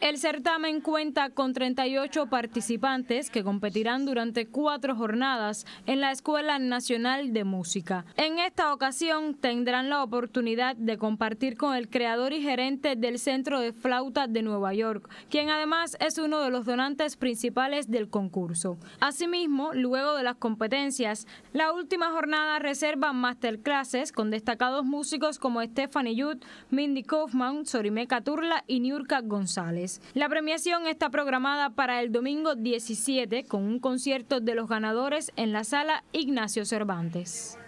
El certamen cuenta con 38 participantes que competirán durante cuatro jornadas en la Escuela Nacional de Música. En esta ocasión tendrán la oportunidad de compartir con el creador y gerente del Centro de Flauta de Nueva York, quien además es uno de los donantes principales del concurso. Asimismo, luego de las competencias, la última jornada reserva masterclasses con destacados músicos como Stephanie Yud, Mindy Kaufman, Sorimeca Turla y Niurka González. La premiación está programada para el domingo 17 con un concierto de los ganadores en la sala Ignacio Cervantes.